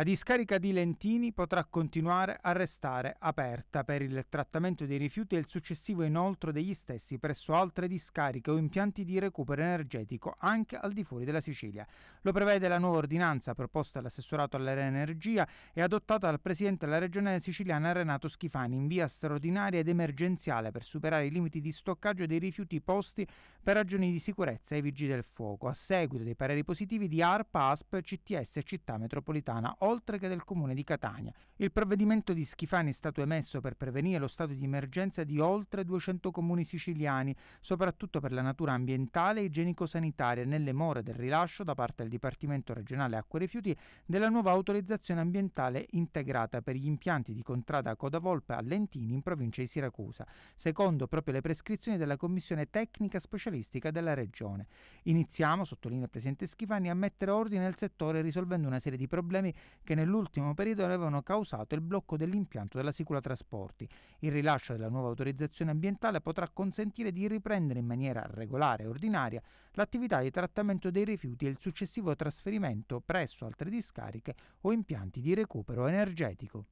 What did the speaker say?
La discarica di Lentini potrà continuare a restare aperta per il trattamento dei rifiuti e il successivo inoltre degli stessi presso altre discariche o impianti di recupero energetico anche al di fuori della Sicilia. Lo prevede la nuova ordinanza proposta all'assessorato all'energia e adottata dal Presidente della Regione siciliana Renato Schifani in via straordinaria ed emergenziale per superare i limiti di stoccaggio dei rifiuti posti per ragioni di sicurezza ai vigili del fuoco, a seguito dei pareri positivi di ARPA, ASP, CTS e Città Metropolitana oltre che del comune di Catania. Il provvedimento di Schifani è stato emesso per prevenire lo stato di emergenza di oltre 200 comuni siciliani, soprattutto per la natura ambientale e igienico-sanitaria, nelle more del rilascio da parte del Dipartimento regionale Acque e rifiuti della nuova autorizzazione ambientale integrata per gli impianti di contrada Codavolpe a Lentini in provincia di Siracusa, secondo proprio le prescrizioni della Commissione tecnica specialistica della regione. Iniziamo, sottolinea il Presidente Schifani, a mettere ordine nel settore risolvendo una serie di problemi che nell'ultimo periodo avevano causato il blocco dell'impianto della Sicula Trasporti. Il rilascio della nuova autorizzazione ambientale potrà consentire di riprendere in maniera regolare e ordinaria l'attività di trattamento dei rifiuti e il successivo trasferimento presso altre discariche o impianti di recupero energetico.